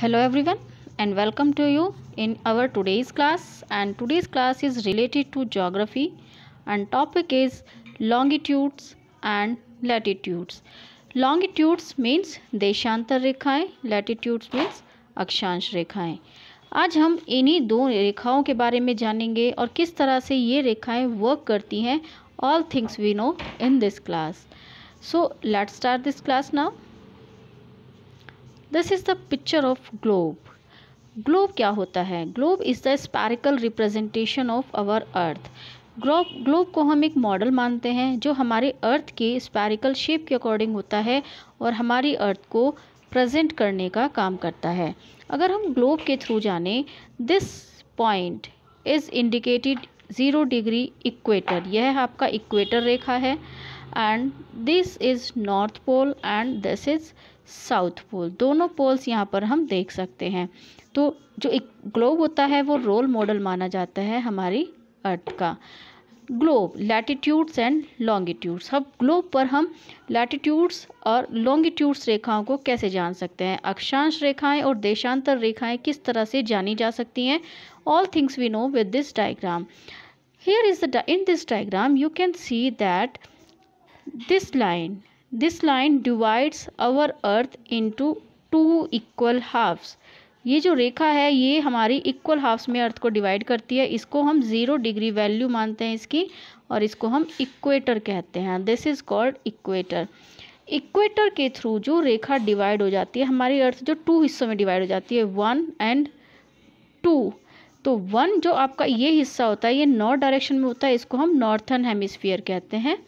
hello everyone and welcome to you in our today's class and today's class is related to geography and topic is longitudes and latitudes longitudes means देशांतर रेखाएं latitudes means अक्षांश रेखाएं आज हम इन्हीं दो रेखाओं के बारे में जानेंगे और किस तरह से ये रेखाएं वर्क करती हैं all things we know in this class so let's start this class now this is the picture of globe globe क्या होता है globe is the spherical representation of our earth globe globe को हम एक model मानते हैं जो हमारे अर्थ के स्पैरिकल शेप के अकॉर्डिंग होता है और हमारी अर्थ को प्रेजेंट करने का काम करता है अगर हम ग्लोब के थ्रू जाने this point is indicated zero degree equator यह आपका इक्वेटर रेखा है and this is north pole and this is south pole दोनों पोल्स यहाँ पर हम देख सकते हैं तो जो एक ग्लोब होता है वो रोल मॉडल माना जाता है हमारी अर्थ का ग्लोब लैटिट्यूड्स एंड लॉन्गिट्यूड्स अब ग्लोब पर हम लैटिट्यूड्स और लॉन्गिट्यूड्स रेखाओं को कैसे जान सकते हैं अक्षांश रेखाएं और देशांतर रेखाएं किस तरह से जानी जा सकती हैं all things we know with this diagram here is in this diagram you can see that this line this line divides our earth into two equal halves ये जो रेखा है ये हमारी इक्वल हाफ्स में अर्थ को डिवाइड करती है इसको हम ज़ीरो डिग्री वैल्यू मानते हैं इसकी और इसको हम इक्वेटर कहते हैं this is called equator equator के थ्रू जो रेखा डिवाइड हो जाती है हमारी अर्थ जो टू हिस्सों में डिवाइड हो जाती है वन एंड टू तो वन जो आपका ये हिस्सा होता है ये नॉर्थ डायरेक्शन में होता है इसको हम नॉर्थन हेमिस्फीयर कहते हैं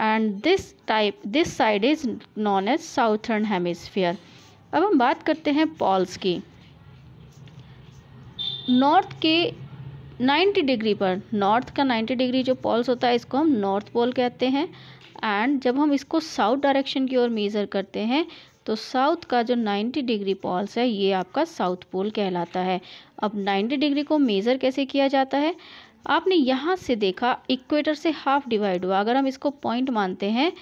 and this type this side is known as southern hemisphere अब हम बात करते हैं पॉल्स की नॉर्थ के 90 डिग्री पर नॉर्थ का 90 डिग्री जो पॉल्स होता है इसको हम नॉर्थ पोल कहते हैं एंड जब हम इसको साउथ डायरेक्शन की ओर मेज़र करते हैं तो साउथ का जो 90 डिग्री पॉल्स है ये आपका साउथ पोल कहलाता है अब 90 डिग्री को मेज़र कैसे किया जाता है आपने यहाँ से देखा इक्वेटर से हाफ डिवाइड हुआ अगर हम इसको पॉइंट मानते हैं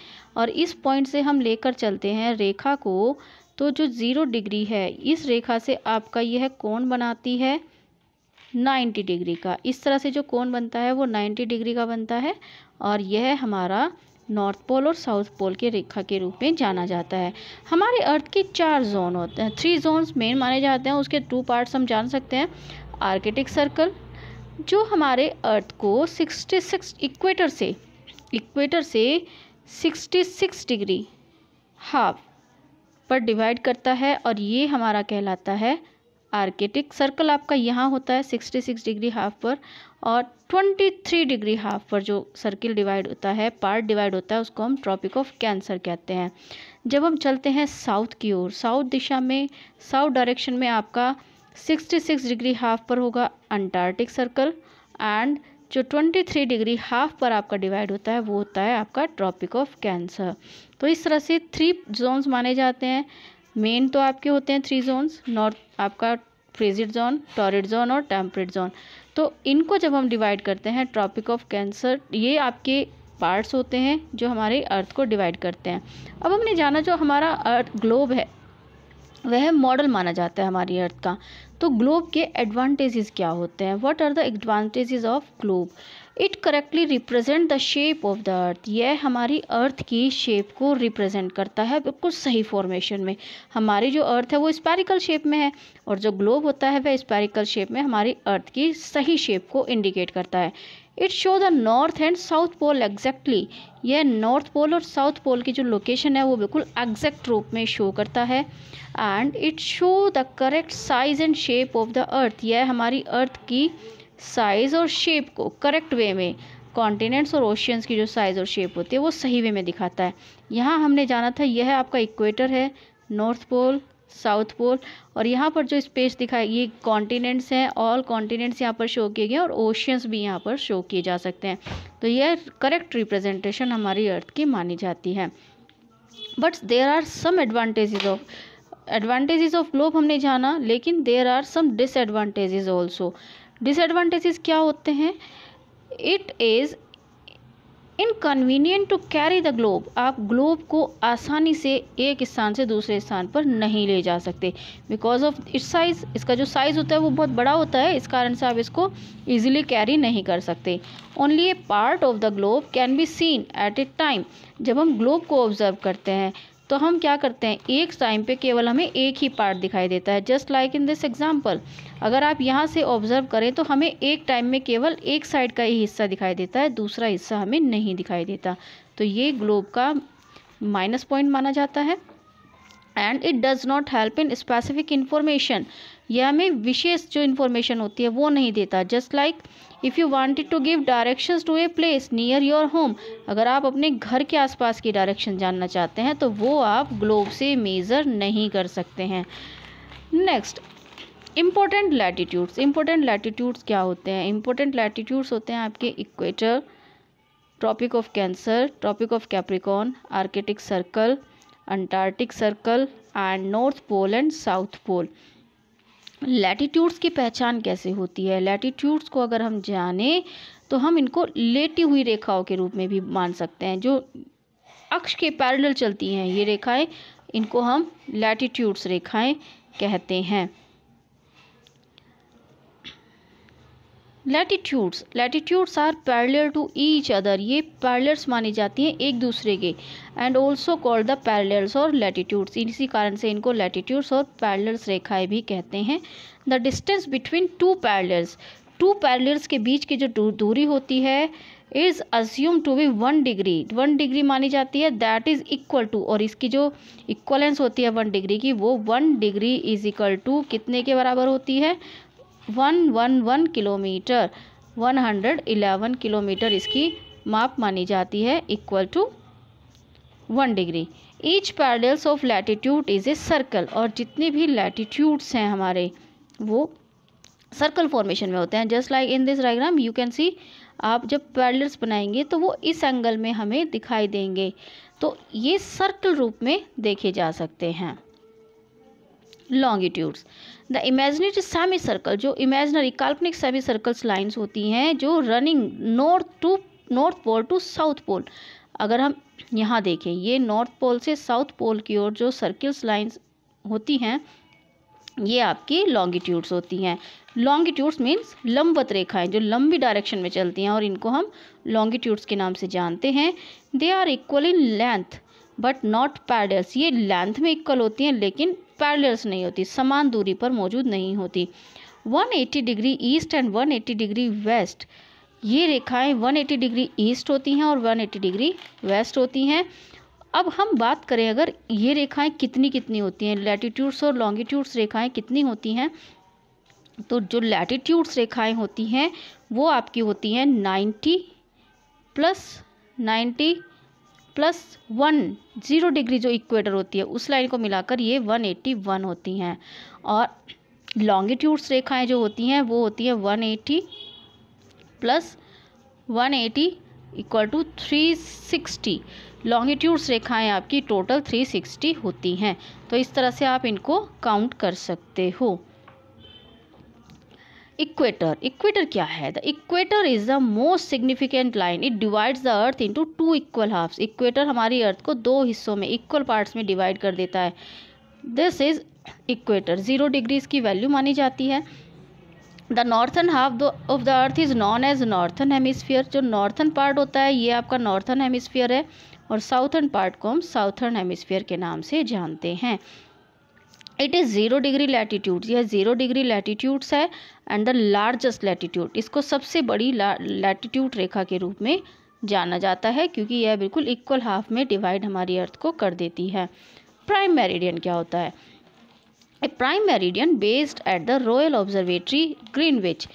और इस पॉइंट से हम लेकर चलते हैं रेखा को तो जो ज़ीरो डिग्री है इस रेखा से आपका यह कोण बनाती है 90 डिग्री का इस तरह से जो कोण बनता है वो 90 डिग्री का बनता है और यह हमारा नॉर्थ पोल और साउथ पोल के रेखा के रूप में जाना जाता है हमारे अर्थ के चार जोन होते हैं थ्री जोन्स मेन माने जाते हैं उसके टू पार्ट्स हम जान सकते हैं आर्किटिक सर्कल जो हमारे अर्थ को 66 इक्वेटर से इक्वेटर से 66 डिग्री हाफ पर डिवाइड करता है और ये हमारा कहलाता है आर्केटिक सर्कल आपका यहाँ होता है 66 डिग्री हाफ पर और 23 डिग्री हाफ पर जो सर्किल डिवाइड होता है पार्ट डिवाइड होता है उसको हम ट्रॉपिक ऑफ कैंसर कहते हैं जब हम चलते हैं साउथ की ओर साउथ दिशा में साउथ डायरेक्शन में आपका सिक्सटी सिक्स डिग्री हाफ पर होगा अंटार्कटिक सर्कल एंड जो ट्वेंटी थ्री डिग्री हाफ पर आपका डिवाइड होता है वो होता है आपका ट्रॉपिक ऑफ कैंसर तो इस तरह से थ्री जोन्स माने जाते हैं मेन तो आपके होते हैं थ्री जोन्स नॉर्थ आपका फ्रेजिड जोन टॉरिड जोन और टेम्परेट जोन तो इनको जब हम डिवाइड करते हैं ट्रॉपिक ऑफ कैंसर ये आपके पार्ट्स होते हैं जो हमारे अर्थ को डिवाइड करते हैं अब हमने जाना जो हमारा अर्थ ग्लोब है वह मॉडल माना जाता है हमारी अर्थ का तो ग्लोब के एडवांटेजेस क्या होते हैं what are the advantages of globe it correctly represent the shape of the earth यह हमारी अर्थ की शेप को रिप्रेजेंट करता है बिल्कुल सही फॉर्मेशन में हमारी जो अर्थ है वो स्पेरिकल शेप में है और जो ग्लोब होता है वह स्पेरिकल शेप में हमारी अर्थ की सही शेप को इंडिकेट करता है it show the north and south pole exactly यह नॉर्थ पोल और साउथ पोल की जो लोकेशन है वो बिल्कुल एग्जैक्ट रूप में शो करता है and it show the correct size and shape of the earth यह हमारी अर्थ की साइज़ और शेप को करेक्ट वे में कॉन्टिनेंट्स और ओशियंस की जो साइज़ और शेप होती है वो सही वे में दिखाता है यहाँ हमने जाना था यह आपका इक्वेटर है नॉर्थ पोल साउथ पोल और यहाँ पर जो स्पेस दिखाई ये कॉन्टिनेंट्स हैं ऑल कॉन्टिनेंट्स यहाँ पर शो किए गए और ओशियंस भी यहाँ पर शो किए जा सकते हैं तो यह करेक्ट रिप्रेजेंटेशन हमारी अर्थ की मानी जाती है but there are some advantages of advantages of globe हमने जाना लेकिन there are some disadvantages also disadvantages क्या होते हैं it is inconvenient to carry the globe आप ग्लोब को आसानी से एक स्थान से दूसरे स्थान पर नहीं ले जा सकते बिकॉज ऑफ इट साइज़ इसका जो साइज़ होता है वो बहुत बड़ा होता है इस कारण से आप इसको ईजिली कैरी नहीं कर सकते only a part of the globe can be seen at a time जब हम ग्लोब को ऑब्जर्व करते हैं तो हम क्या करते हैं एक टाइम पे केवल हमें एक ही पार्ट दिखाई देता है just like in this example अगर आप यहाँ से ऑब्जर्व करें तो हमें एक टाइम में केवल एक साइड का ही हिस्सा दिखाई देता है दूसरा हिस्सा हमें नहीं दिखाई देता तो ये ग्लोब का माइनस पॉइंट माना जाता है and it does not help in specific information यह हमें विशेष जो इन्फॉर्मेशन होती है वो नहीं देता just like if you wanted to give direction to a place near your home अगर आप अपने घर के आसपास की डायरेक्शन जानना चाहते हैं तो वो आप ग्लोब से मेज़र नहीं कर सकते हैं next important latitudes important latitudes क्या होते हैं इम्पोर्टेंट लैटिट्यूड्स होते हैं आपके equator tropic of cancer tropic of capricorn arctic circle antarctic circle and north pole and south pole latitudes की पहचान कैसे होती है लेटीट्यूड्स को अगर हम जाने तो हम इनको लेटी हुई रेखाओं के रूप में भी मान सकते हैं जो अक्ष के पैरेलल चलती हैं ये रेखाएं इनको हम लेटीट्यूड्स रेखाएं कहते हैं latitudes latitudes are parallel to each other ये पैरलर्स मानी जाती हैं एक दूसरे के and also called the parallels और लैटीट्यूड्स इसी कारण से इनको लैटिट्यूड्स और पैरलर्स रेखाएं भी कहते हैं the distance between two parallels two parallels के बीच की जो दूरी होती है is assume to be one degree one degree मानी जाती है दैट इज़ इक्वल टू और इसकी जो इक्वलेंस होती है वन डिग्री की वो one degree is equal to कितने के बराबर होती है one one one kilometre one hundred eleven kilometre इसकी माप मानी जाती है equal to one degree each parallels of latitude is a circle और जितने भी लैटिट्यूड्स हैं हमारे वो सर्कल फॉर्मेशन में होते हैं just like in this diagram you can see आप जब पैरल्स बनाएंगे तो वो इस एंगल में हमें दिखाई देंगे तो ये सर्कल रूप में देखे जा सकते हैं longitudes the imaginary semi circle जो इमेजनरी काल्पनिक सेमी सर्कल्स लाइन्स होती हैं जो running north to north pole to south pole अगर हम यहाँ देखें ये नॉर्थ पोल से साउथ पोल की ओर जो सर्किल्स लाइन्स होती हैं ये आपकी लॉन्गिट्यूड्स होती हैं लॉन्गिट्यूड्स मीन्स लंबत रेखाएं जो लंबी डायरेक्शन में चलती हैं और इनको हम लॉन्गिट्यूड्स के नाम से जानते हैं they are equal in length but not parallels ये लेंथ में इक्वल होती हैं लेकिन पैरलर्स नहीं होती समान दूरी पर मौजूद नहीं होती 180 degree east and 180 degree west ये रेखाएं 180 डिग्री ईस्ट होती हैं और 180 डिग्री वेस्ट होती हैं अब हम बात करें अगर ये रेखाएं कितनी कितनी होती हैं लेटिट्यूड्स और लॉन्गिट्यूड्स रेखाएं कितनी होती हैं तो जो लेटीट्यूड्स रेखाएं होती हैं वो आपकी होती हैं 90 plus 90 plus one zero degree जो इक्वेटर होती है उस लाइन को मिलाकर ये वन एट्टी वन होती हैं और लॉन्गिट्यूड्स रेखाएं जो होती हैं वो होती हैं one eighty plus one eighty equal to three sixty longitudes रेखाएं आपकी टोटल थ्री सिक्सटी होती हैं तो इस तरह से आप इनको काउंट कर सकते हो इक्वेटर इक्वेटर क्या है the equator is the most significant line it divides the earth into two equal halves equator हमारी अर्थ को दो हिस्सों में इक्वल पार्ट्स में डिवाइड कर देता है this is equator zero degrees की वैल्यू मानी जाती है the northern half of the earth is known as northern hemisphere जो नॉर्थन पार्ट होता है ये आपका नॉर्थन हेमिसफियर है और साउथर्न पार्ट को हम साउथर्न हेमिसफियर के नाम से जानते हैं it is zero degree latitude यह ज़ीरो डिग्री लैटीट्यूड्स है एंड द लार्जेस्ट लैटीट्यूड इसको सबसे बड़ी लैटीट्यूड रेखा के रूप में जाना जाता है क्योंकि यह बिल्कुल इक्वल हाफ में डिवाइड हमारी अर्थ को कर देती है प्राइम मेरिडियन क्या होता है a prime meridian based at the royal observatory Greenwich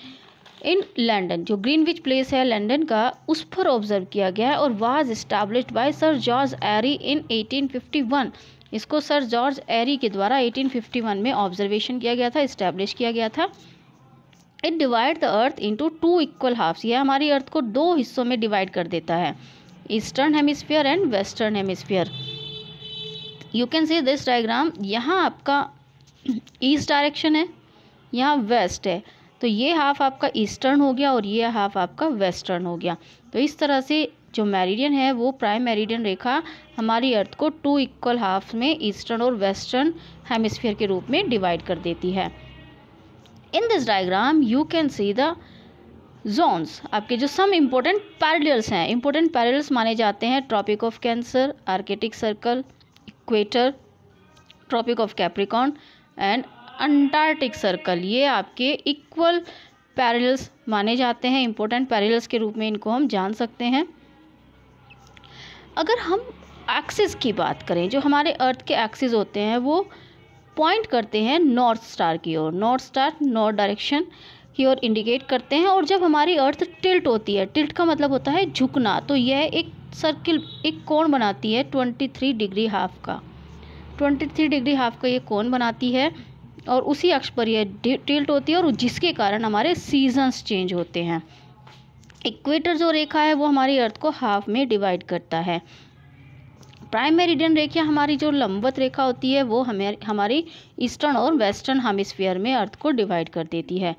in London जो ग्रीनविच प्लेस है लंडन का उस पर ऑब्जर्व किया गया है और was established by sir George Airy in 1851 इसको सर जॉर्ज एरी के द्वारा 1851 में ऑब्जर्वेशन किया गया था इस्टेब्लिश किया गया था it divide the earth into two equal halves यह हमारी अर्थ को दो हिस्सों में डिवाइड कर देता है eastern hemisphere and western hemisphere you can see this diagram यहाँ आपका ईस्ट डायरेक्शन है यहाँ वेस्ट है तो ये हाफ आपका ईस्टर्न हो गया और ये हाफ आपका वेस्टर्न हो गया तो इस तरह से जो मेरिडियन है वो प्राइम मेरिडियन रेखा हमारी अर्थ को टू इक्वल हाफ में ईस्टर्न और वेस्टर्न हेमिस्फीयर के रूप में डिवाइड कर देती है in this diagram you can see the zones आपके जो सम इम्पोर्टेंट पैरल्स हैं इम्पोर्टेंट पैरल्स माने जाते हैं tropic of cancer arctic circle equator tropic of capricorn and antarctic circle ये आपके इक्वल पैरल्स माने जाते हैं इम्पोर्टेंट पैरल्स के रूप में इनको हम जान सकते हैं अगर हम एक्सिस की बात करें जो हमारे अर्थ के एक्सिस होते हैं वो पॉइंट करते हैं नॉर्थ स्टार की ओर नॉर्थ स्टार नॉर्थ डायरेक्शन की ओर इंडिकेट करते हैं और जब हमारी अर्थ टिल्ट होती है टिल्ट का मतलब होता है झुकना तो यह एक सर्किल एक कोण बनाती है ट्वेंटी थ्री डिग्री हाफ का ट्वेंटी थ्री डिग्री हाफ का ये कोण बनाती है और उसी अक्ष पर यह टिल्ट होती है और जिसके कारण हमारे सीजन्स चेंज होते हैं इक्वेटर जो रेखा है वो हमारी अर्थ को हाफ में डिवाइड करता है प्राइम मेरिडियन रेखा हमारी जो लंबवत रेखा होती है वो हमें हमारी ईस्टर्न और वेस्टर्न हेमिस्फीयर में अर्थ को डिवाइड कर देती है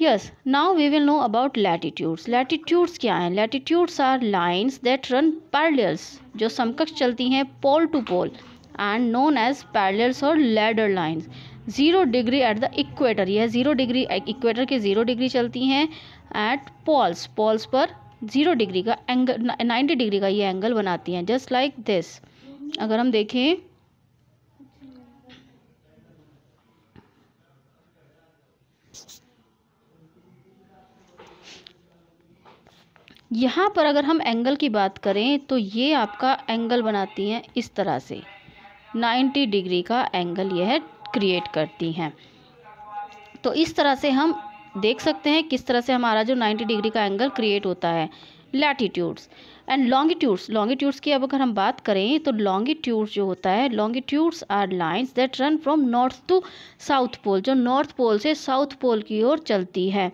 yes now we will know about latitudes latitudes क्या हैं latitudes are lines that run parallels जो समकक्ष चलती हैं pole to pole and known as parallels और ladder lines zero degree at the equator यह ज़ीरो डिग्री इक्वेटर के zero degree चलती हैं एट पॉल्स पॉल्स पर ज़ीरो डिग्री का एंगल नाइन्टी डिग्री का ये एंगल बनाती हैं जस्ट लाइक दिस अगर हम देखें यहाँ पर अगर हम एंगल की बात करें तो ये आपका एंगल बनाती हैं इस तरह से 90 डिग्री का एंगल यह क्रिएट करती हैं तो इस तरह से हम देख सकते हैं किस तरह से हमारा जो 90 डिग्री का एंगल क्रिएट होता है लैटिट्यूड्स एंड लॉन्गिट्यूड्स लॉन्गिट्यूड्स की अब अगर हम बात करें तो लॉन्गिट्यूड्स जो होता है longitudes are lines that run from north to south pole जो नॉर्थ पोल से साउथ पोल की ओर चलती है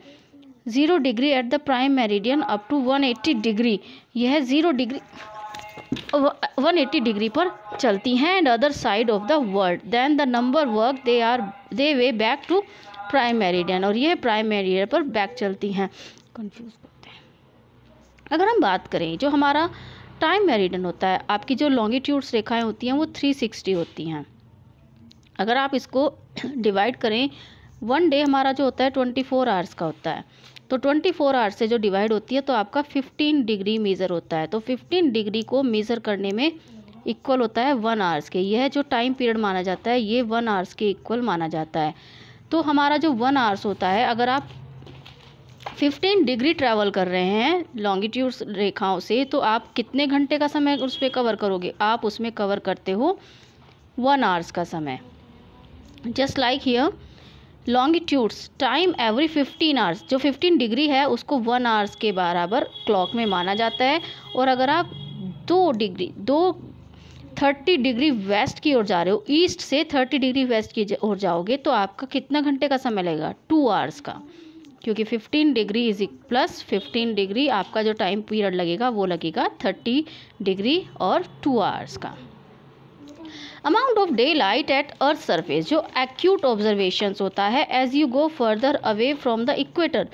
zero degree at the prime meridian up to 180 degree यह ज़ीरो डिग्री 180 डिग्री पर चलती हैं and other side of the world than the number work they are they way back to prime meridian और ये प्राइम मेरिडियन पर back चलती हैं confuse करते हैं अगर हम बात करें जो हमारा टाइम मेरिडन होता है आपकी जो लॉन्गिट्यूड्स रेखाएं होती हैं वो 360 होती हैं अगर आप इसको डिवाइड करें वन डे हमारा जो होता है 24 फोर आवर्स का होता है तो 24 फोर आवर्स से जो डिवाइड होती है तो आपका 15 डिग्री मेज़र होता है तो 15 डिग्री को मेज़र करने में इक्वल होता है वन आवर्स के यह जो टाइम पीरियड माना जाता है ये वन आवर्स के इक्वल माना जाता है तो हमारा जो वन आवर्स होता है अगर आप 15 डिग्री ट्रैवल कर रहे हैं लॉन्गिट्यूड रेखाओं से तो आप कितने घंटे का समय उस पर कवर करोगे आप उसमें कवर करते हो वन आवर्स का समय just like here longitudes time every 15 hours जो 15 डिग्री है उसको वन आवर्स के बराबर क्लॉक में माना जाता है और अगर आप दो डिग्री दो थर्टी डिग्री वेस्ट की ओर जा रहे हो ईस्ट से थर्टी डिग्री वेस्ट की ओर जाओगे तो आपका कितना घंटे का समय लगेगा टू आवर्स का क्योंकि fifteen degree is plus fifteen degree आपका जो टाइम पीरियड लगेगा वो लगेगा थर्टी डिग्री और टू आवर्स का amount of day light at earth surface जो एक्यूट ऑब्जर्वेशन होता है as you go further away from the equator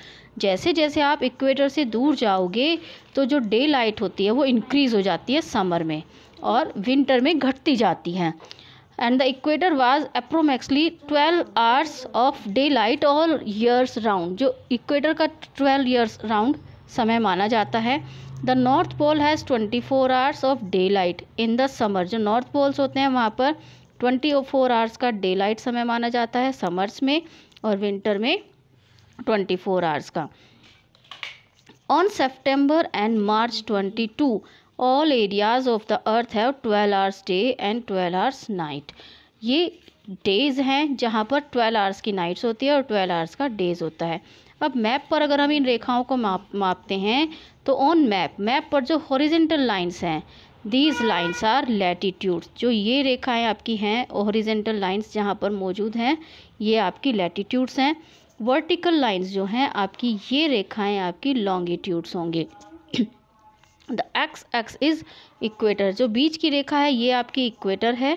जैसे जैसे आप इक्वेटर से दूर जाओगे तो जो डे लाइट होती है वो इंक्रीज़ हो जाती है समर में और विंटर में घटती जाती हैं and the equator was approximately 12 hours of day light all years round जो इक्वेटर का 12 ईयर्स राउंड समय माना जाता है the north pole has 24 hours of day light in the summer जो नॉर्थ पोल्स होते हैं वहाँ पर 24 आवर्स का डे लाइट समय माना जाता है समर्स में और विंटर में 24 आवर्स का on September and March 22 all areas of the earth have twelve hours day and twelve hours night ये डेज़ हैं जहाँ पर ट्वेल्व आवर्स की नाइट्स होती है और ट्वेल्व आवर्स का डेज़ होता है अब मैप पर अगर हम इन रेखाओं को माप मापते हैं तो ऑन मैप मैप पर जो हॉरिजेंटल लाइन्स हैं दीज लाइन्स आर लेटीट्यूड जो ये रेखाएं है आपकी हैं हॉरिजेंटल लाइन्स जहाँ पर मौजूद हैं ये आपकी लेटीट्यूड्स हैं वर्टिकल लाइन्स जो हैं आपकी ये रेखाएं है आपकी लॉन्गीट्यूड्स होंगे the X X is equator जो बीच की रेखा है ये आपकी इक्वेटर है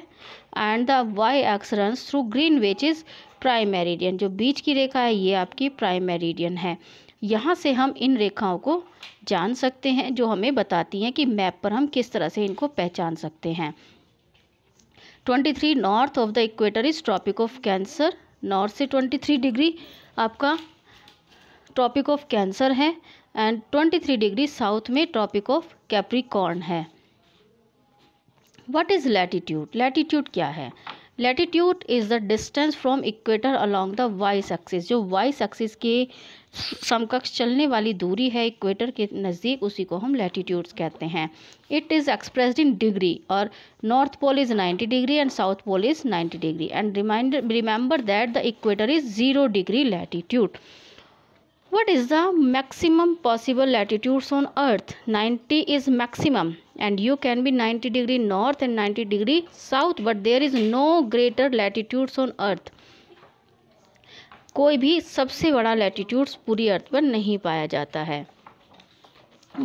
and the Y X run through Greenwich is prime meridian जो बीच की रेखा है ये आपकी प्राइम मेरिडियन है यहाँ से हम इन रेखाओं को जान सकते हैं जो हमें बताती हैं कि मैप पर हम किस तरह से इनको पहचान सकते हैं twenty three north of the equator is tropic of cancer north से ट्वेंटी थ्री डिग्री आपका ट्रॉपिक ऑफ कैंसर है एंड 23 डिग्री साउथ में ट्रॉपिक ऑफ कैप्रिकॉर्न है वट इज़ लैटीट्यूड लैटीट्यूड क्या है latitude is the distance from equator along the Y axis जो Y axis के समकक्ष चलने वाली दूरी है इक्वेटर के नज़दीक उसी को हम लैटीट्यूड्स कहते हैं it is expressed in degree और north pole is ninety degree and south pole is ninety degree and remind remember that the equator is zero degree latitude what is the maximum possible latitudes on earth 90 is maximum and you can be 90 degree north and 90 degree south but there is no greater latitudes on earth कोई भी सबसे बड़ा latitudes पूरी अर्थ पर नहीं पाया जाता है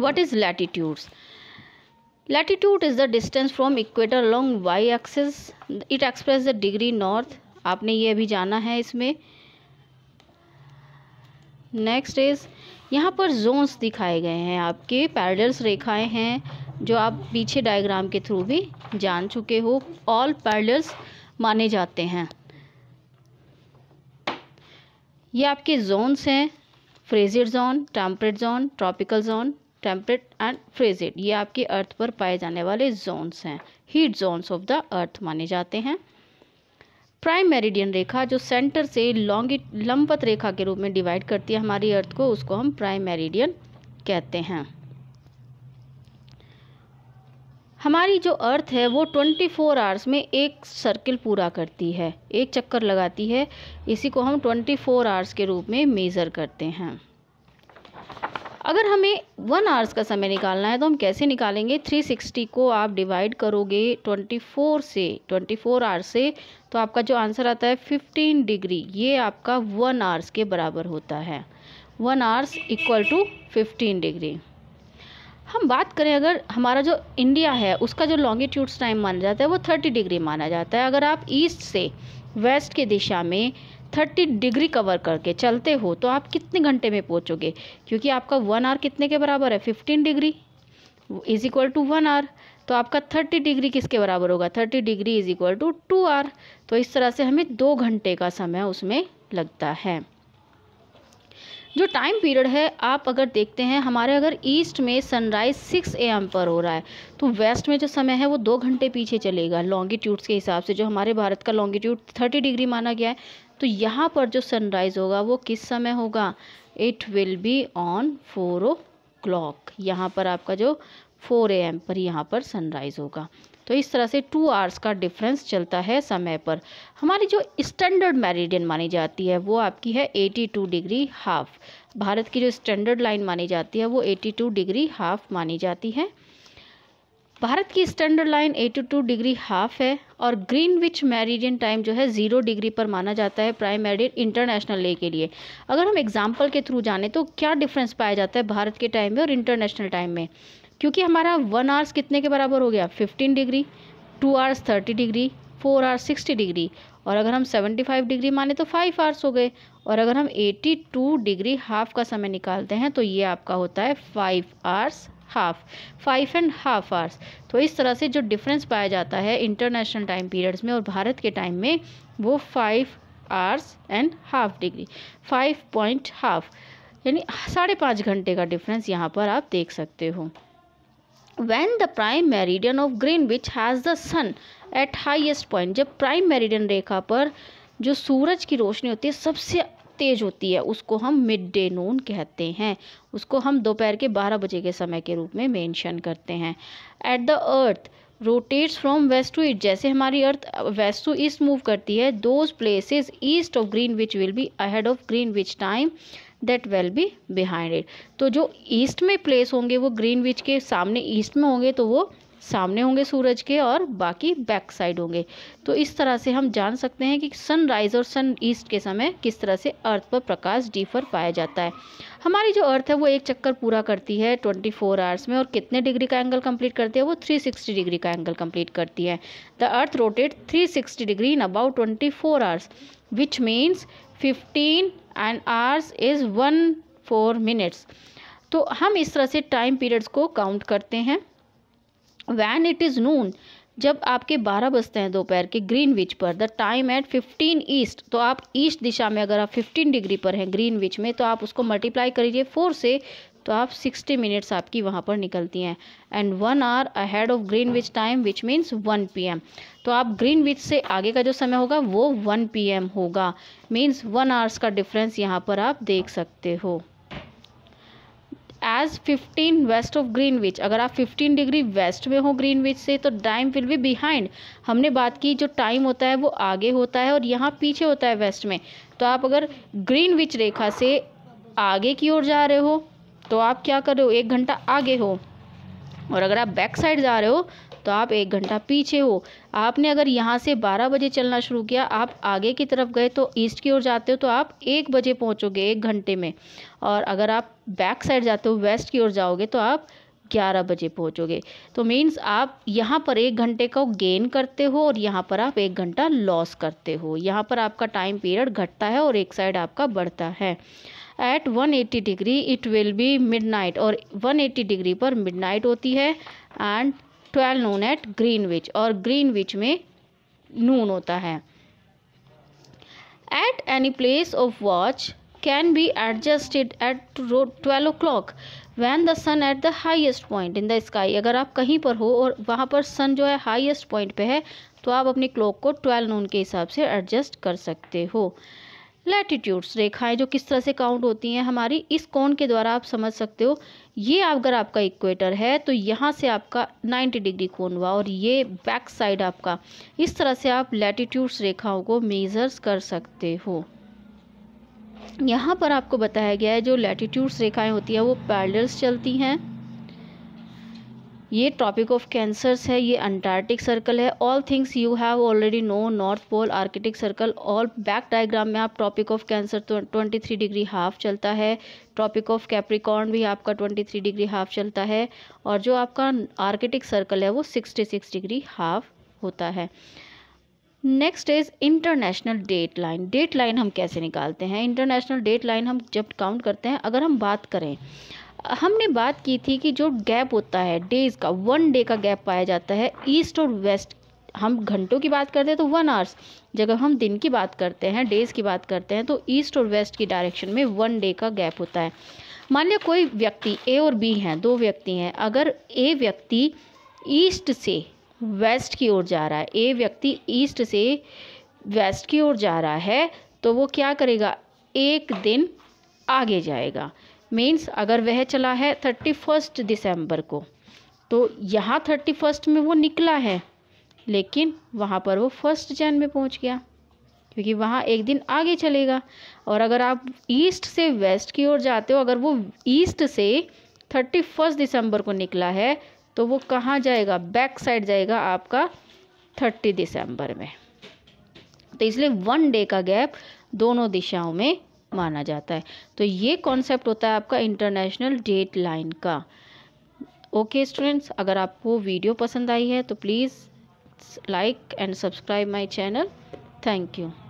what is latitudes latitude is the distance from equator along y axis it expresses the degree north आपने ये भी जाना है इसमें नेक्स्ट इज़ यहाँ पर जोन्स दिखाए गए हैं आपके पैरल्स रेखाएं हैं जो आप पीछे डायग्राम के थ्रू भी जान चुके हो ऑल पैरल्स माने जाते हैं ये आपके जोन्स हैं frigid zone temperate zone tropical zone temperate and frigid ये आपके अर्थ पर पाए जाने वाले जोन्स हैं heat zones of the earth माने जाते हैं प्राइम मेरिडियन रेखा जो सेंटर से लॉन्गिट लंबत रेखा के रूप में डिवाइड करती है हमारी अर्थ को उसको हम प्राइम मेरिडियन कहते हैं हमारी जो अर्थ है वो 24 फोर आवर्स में एक सर्किल पूरा करती है एक चक्कर लगाती है इसी को हम 24 फोर आवर्स के रूप में मेज़र करते हैं अगर हमें वन आवर्स का समय निकालना है तो हम कैसे निकालेंगे 360 को आप डिवाइड करोगे 24 से 24 आवर्स से तो आपका जो आंसर आता है 15 डिग्री ये आपका वन आवर्स के बराबर होता है one hours equal to 15 degree हम बात करें अगर हमारा जो इंडिया है उसका जो लॉन्गिट्यूड्स टाइम माना जाता है वो थर्टी डिग्री माना जाता है अगर आप ईस्ट से वेस्ट की दिशा में थर्टी डिग्री कवर करके चलते हो तो आप कितने घंटे में पहुँचोगे क्योंकि आपका वन आर कितने के बराबर है fifteen degree is equal to one hour तो आपका थर्टी डिग्री किसके बराबर होगा thirty degree is equal to two hour तो इस तरह से हमें दो घंटे का समय उसमें लगता है जो टाइम पीरियड है आप अगर देखते हैं हमारे अगर ईस्ट में सनराइज़ सिक्स ए एम पर हो रहा है तो वेस्ट में जो समय है वो दो घंटे पीछे चलेगा लॉन्गिट्यूड्स के हिसाब से जो हमारे भारत का लॉन्गिट्यूड थर्टी डिग्री माना गया है तो यहाँ पर जो सनराइज़ होगा वो किस समय होगा it will be on four o'clock यहाँ पर आपका जो फोर ए एम पर यहाँ पर सनराइज़ होगा तो इस तरह से टू आवर्स का डिफरेंस चलता है समय पर हमारी जो स्टैंडर्ड मेरिडियन मानी जाती है वो आपकी है 82 डिग्री हाफ भारत की जो स्टैंडर्ड लाइन मानी जाती है वो 82 डिग्री हाफ मानी जाती है भारत की स्टैंडर्ड लाइन 82 डिग्री हाफ है और ग्रीनविच मेरिडियन टाइम जो है ज़ीरो डिग्री पर माना जाता है प्राइम मैरिडियन इंटरनेशनल ले के लिए अगर हम एग्जाम्पल के थ्रू जाने तो क्या डिफरेंस पाया जाता है भारत के टाइम में और इंटरनेशनल टाइम में क्योंकि हमारा वन आवर्स कितने के बराबर हो गया fifteen degree two hours thirty degree four hours sixty degree और अगर हम सेवेंटी फाइव डिग्री माने तो फाइव आवर्स हो गए और अगर हम एटी टू डिग्री हाफ का समय निकालते हैं तो ये आपका होता है five hours half five and half hours तो इस तरह से जो डिफरेंस पाया जाता है इंटरनेशनल टाइम पीरियड्स में और भारत के टाइम में वो five hours and half degree five point half यानी साढ़े पाँच घंटे का डिफरेंस यहाँ पर आप देख सकते हो when the prime meridian of greenwich has the sun at highest point जब prime meridian रेखा पर जो सूरज की रोशनी होती है सबसे तेज़ होती है उसको हम मिड डे नून कहते हैं उसको हम दोपहर के बारह बजे के समय के रूप में मेंशन करते हैं at the earth rotates from west to east जैसे हमारी earth west to east move करती है those places east of Greenwich will be ahead of Greenwich time that will be behind it तो जो east में place होंगे वो green विच के सामने ईस्ट में होंगे तो वो सामने होंगे सूरज के और बाकी बैक साइड होंगे तो इस तरह से हम जान सकते हैं कि सनराइज़ और सन ईस्ट के समय किस तरह से अर्थ पर प्रकाश डीफर पाया जाता है हमारी जो अर्थ है वो एक चक्कर पूरा करती है 24 फोर आवर्स में और कितने डिग्री का एंगल कंप्लीट करती है वो 360 डिग्री का एंगल कंप्लीट करती है the earth rotate 360 degree in about 24 four hours which means fifteen and hours is one four minutes तो हम इस तरह से टाइम पीरियड्स को काउंट करते हैं वैन इट इज़ नून जब आपके बारह बजते हैं दोपहर के ग्रीन विच पर the time at fifteen east तो आप ईस्ट दिशा में अगर आप फिफ्टीन डिग्री पर हैं ग्रीन विच में तो आप उसको मल्टीप्लाई करिए फोर से तो आप सिक्सटी मिनट्स आपकी वहाँ पर निकलती हैं and one hour ahead of Greenwich time which means one P M तो आप ग्रीन विच से आगे का जो समय होगा वो वन पी एम होगा मीन्स वन आवर्स का डिफरेंस यहाँ पर आप देख सकते हो एज 15 वेस्ट ऑफ ग्रीनविच अगर आप 15 डिग्री वेस्ट में हो ग्रीनविच से तो टाइम विल बी बिहाइंड हमने बात की जो टाइम होता है वो आगे होता है और यहाँ पीछे होता है वेस्ट में तो आप अगर ग्रीनविच रेखा से आगे की ओर जा रहे हो तो आप क्या कर रहे हो एक घंटा आगे हो और अगर आप बैक साइड जा रहे हो तो आप एक घंटा पीछे हो आपने अगर यहाँ से 12 बजे चलना शुरू किया आप आगे की तरफ गए तो ईस्ट की ओर जाते हो तो आप एक बजे पहुँचोगे एक घंटे में और अगर आप बैक साइड जाते हो वेस्ट की ओर जाओगे तो आप ग्यारह बजे पहुँचोगे तो मीन्स आप यहाँ पर एक घंटे को गेन करते हो और यहाँ पर आप एक घंटा लॉस करते हो यहाँ पर आपका टाइम पीरियड घटता है और एक साइड आपका बढ़ता है at 180 degree it will be midnight और 180 डिग्री पर मिडनाइट होती है एंड 12 नून एट ग्रीनविच और ग्रीनविच में नून होता है at any place of watch can be adjusted at twelve o'clock when the sun at the highest point in the sky अगर आप कहीं पर हो और वहाँ पर सन जो है हाइएस्ट पॉइंट पे है तो आप अपनी क्लॉक को ट्वेल्व नून के हिसाब से एडजस्ट कर सकते हो लैटिट्यूड्स रेखाएं जो किस तरह से काउंट होती हैं हमारी इस कोण के द्वारा आप समझ सकते हो ये अगर आपका इक्वेटर है तो यहाँ से आपका 90 डिग्री कोण हुआ और ये बैक साइड आपका इस तरह से आप लैटिट्यूड्स रेखाओं को मेजर्स कर सकते हो यहाँ पर आपको बताया गया है जो लैटिट्यूड्स रेखाएं होती हैं वो पैरल्स चलती हैं ये ट्रॉपिक ऑफ कैंसर्स है ये अंटार्कटिक सर्कल है all things you have already know north pole arctic circle all back diagram में आप tropic of cancer twenty three degree half चलता है ट्रॉपिक ऑफ कैप्रिकॉर्न भी आपका ट्वेंटी थ्री डिग्री हाफ चलता है और जो आपका आर्किटिक सर्कल है वो सिक्सटी सिक्स डिग्री हाफ होता है next is international date line date line हम कैसे निकालते हैं इंटरनेशनल डेट लाइन हम जब काउंट करते हैं अगर हम बात करें हमने बात की थी कि जो गैप होता है डेज़ का वन डे का गैप पाया जाता है ईस्ट और वेस्ट हम घंटों की बात करते हैं तो वन आवर्स जगह हम दिन की बात करते हैं डेज़ की बात करते हैं तो ईस्ट और वेस्ट की डायरेक्शन में वन डे का गैप होता है मान लिया कोई व्यक्ति ए और बी हैं दो व्यक्ति हैं अगर ए व्यक्ति ईस्ट से वेस्ट की ओर जा रहा है ए व्यक्ति ईस्ट से वेस्ट की ओर जा रहा है तो वो क्या करेगा एक दिन आगे जाएगा मीन्स अगर वह चला है थर्टी फर्स्ट दिसंबर को तो यहाँ थर्टी फर्स्ट में वो निकला है लेकिन वहाँ पर वो फर्स्ट जैन में पहुँच गया क्योंकि वहाँ एक दिन आगे चलेगा और अगर आप ईस्ट से वेस्ट की ओर जाते हो अगर वो ईस्ट से थर्टी फर्स्ट दिसंबर को निकला है तो वो कहाँ जाएगा बैक साइड जाएगा आपका थर्टी दिसंबर में तो इसलिए वन डे का गैप दोनों दिशाओं में माना जाता है तो ये कॉन्सेप्ट होता है आपका इंटरनेशनल डेट लाइन का ओके स्टूडेंट्स अगर आपको वीडियो पसंद आई है तो please like and subscribe my channel thank you